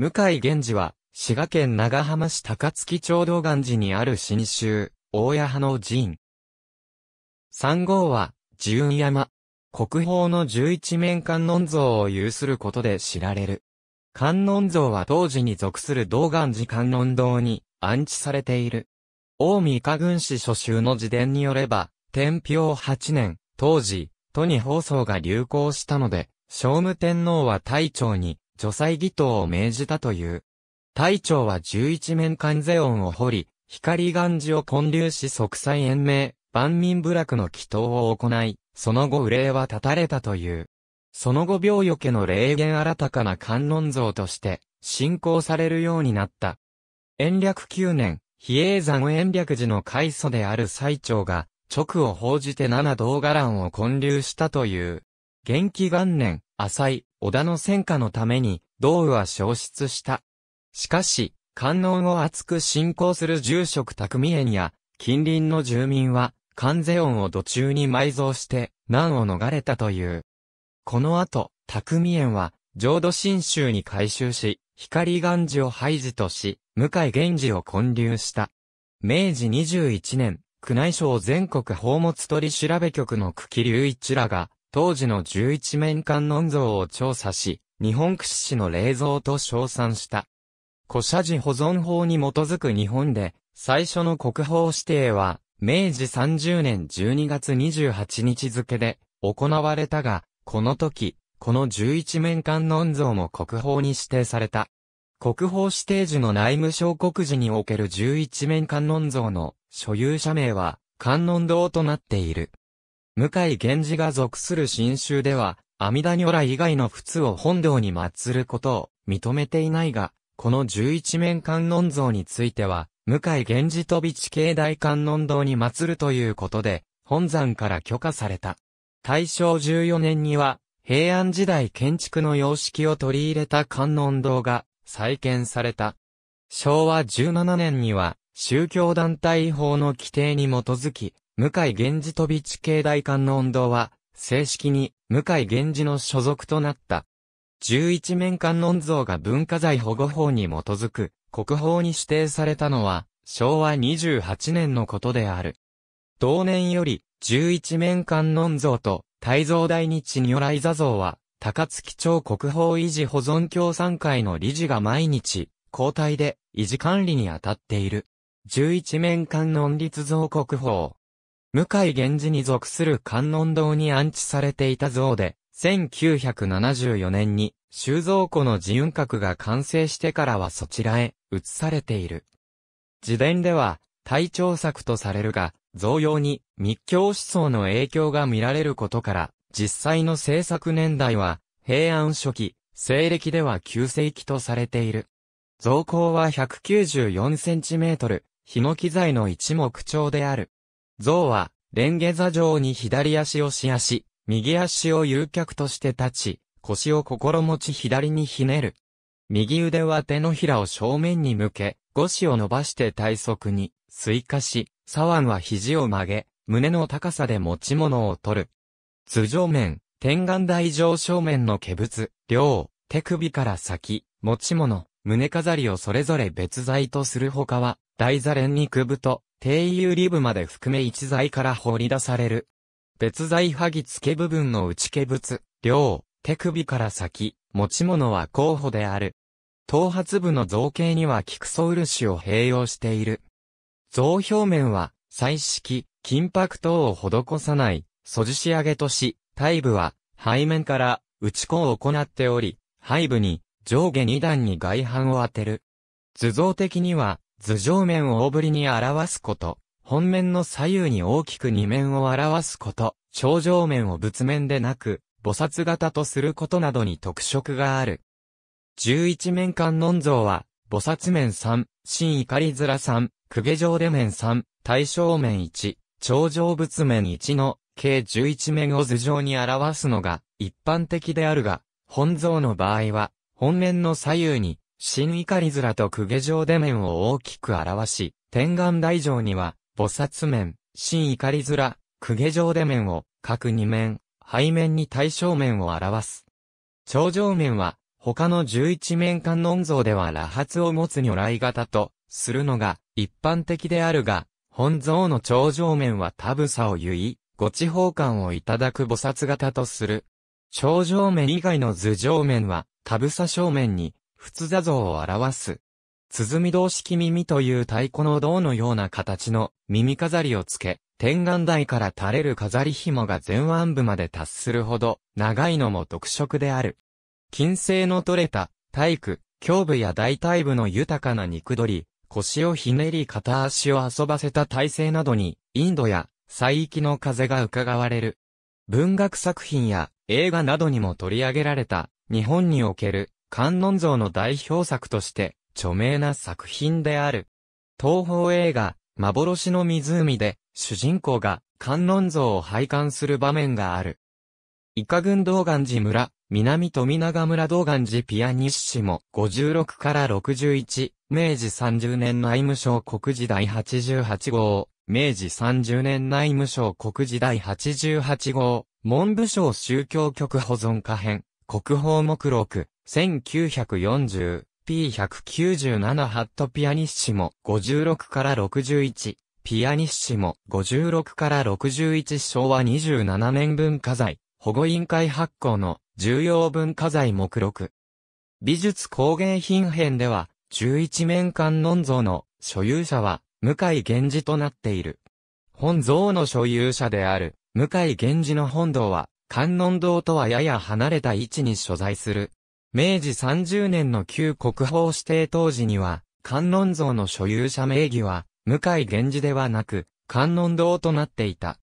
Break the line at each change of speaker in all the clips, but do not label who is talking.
向井源氏は、滋賀県長浜市高槻町道岩寺にある新州、大谷派の寺院。3号は、寺雲山。国宝の十一面観音像を有することで知られる。観音像は当時に属する道岩寺観音堂に安置されている。大見加郡市諸州の自伝によれば、天平8年、当時、都に放送が流行したので、聖武天皇は隊長に、除災儀頭を命じたという。隊長は十一面観世音を掘り、光願寺を建立し即祭延命、万民部落の祈祷を行い、その後憂は立たれたという。その後病よけの霊言新たかな観音像として、信仰されるようになった。延暦九年、比叡山延暦寺の開祖である最長が、直を報じて七道伽藍を建立したという。元気元年、浅井、織田の戦火のために、道具は消失した。しかし、観音を厚く信仰する住職匠園や、近隣の住民は、関税音を土中に埋蔵して、難を逃れたという。この後、匠園は、浄土真宗に改修し、光岩寺を廃寺とし、向井源氏を建立した。明治21年、宮内省全国宝物取調べ局の久喜隆一らが、当時の十一面観音像を調査し、日本屈指の霊像と称賛した。古社寺保存法に基づく日本で、最初の国宝指定は、明治30年12月28日付で行われたが、この時、この十一面観音像も国宝に指定された。国宝指定時の内務省告時における十一面観音像の所有者名は観音堂となっている。向井源氏が属する新宗では、阿弥陀如来以外の仏を本堂に祀ることを認めていないが、この十一面観音像については、向井源氏飛び地境大観音堂に祀るということで、本山から許可された。大正14年には、平安時代建築の様式を取り入れた観音堂が再建された。昭和17年には、宗教団体法の規定に基づき、向井源氏飛び地形大観音堂は、正式に向井源氏の所属となった。十一面観音像が文化財保護法に基づく国宝に指定されたのは昭和28年のことである。同年より十一面観音像と大蔵大日如来座像は高槻町国宝維持保存協賛会の理事が毎日交代で維持管理に当たっている。十一面観音立像国宝向井源氏に属する観音堂に安置されていた像で、1974年に収蔵庫の自雲閣が完成してからはそちらへ移されている。自伝では、体調作とされるが、造用に密教思想の影響が見られることから、実際の制作年代は、平安初期、西暦では9世紀とされている。造高は194センチメートル、紐ノ材の一目調である。像は、レンゲ座上に左足をし足、右足を誘脚として立ち、腰を心持ち左にひねる。右腕は手のひらを正面に向け、腰を伸ばして体側に、垂下し、左腕は肘を曲げ、胸の高さで持ち物を取る。頭上面、天眼台上正面の毛物、両、手首から先、持ち物、胸飾りをそれぞれ別材とするほかは、台座連肉首と、低油リブまで含め一材から掘り出される。別材剥ぎ付け部分の内毛物、量、手首から先、持ち物は候補である。頭髪部の造形には菊ル漆を併用している。像表面は、彩色、金箔等を施さない、素地仕上げとし、体部は、背面から、打子を行っており、背部に、上下2段に外反を当てる。図像的には、頭上面を大ぶりに表すこと、本面の左右に大きく二面を表すこと、頂上面を仏面でなく、菩薩型とすることなどに特色がある。十一面観音像は、菩薩面三、新怒り面三、公家上で面三、大正面一、頂上仏面一の、計十一面を頭上に表すのが、一般的であるが、本像の場合は、本面の左右に、新り面と公下城で面を大きく表し、天眼台城には、菩薩面、新り面、公下城で面を、各二面、背面に対象面を表す。頂上面は、他の十一面観音像では羅髪を持つ如来型と、するのが、一般的であるが、本像の頂上面はタブサを言い、ご地方感をいただく菩薩型とする。頂上面以外の頭上面は、タブサ正面に、仏座像を表す。鼓動式耳という太鼓の胴のような形の耳飾りをつけ、天眼台から垂れる飾り紐が前腕部まで達するほど長いのも特色である。金星の取れた体育、胸部や大腿部の豊かな肉取り、腰をひねり片足を遊ばせた体勢などに、インドや西域の風が伺われる。文学作品や映画などにも取り上げられた、日本における観音像の代表作として著名な作品である。東宝映画、幻の湖で主人公が観音像を拝観する場面がある。伊賀郡道岩寺村、南富永村道岩寺ピアニッシモ56から61、明治30年内務省国時第88号、明治30年内務省国時第88号、文部省宗教局保存可編、国宝目録、1940、P197 ハットピアニッシモ56から61、ピアニッシモ56から61昭和27年文化財、保護委員会発行の重要文化財目録。美術工芸品編では、11面観音像の所有者は、向井源氏となっている。本像の所有者である、向井源氏の本堂は、観音堂とはやや離れた位置に所在する。明治30年の旧国宝指定当時には、観音像の所有者名義は、向井源氏ではなく、観音堂となっていた。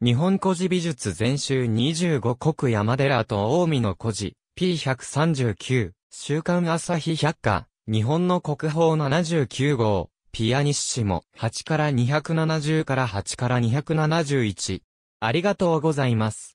日本古事美術全集25国山寺と大見の古事 P139 週刊朝日百科日本の国宝79号ピアニッシモ8から270から8から271ありがとうございます。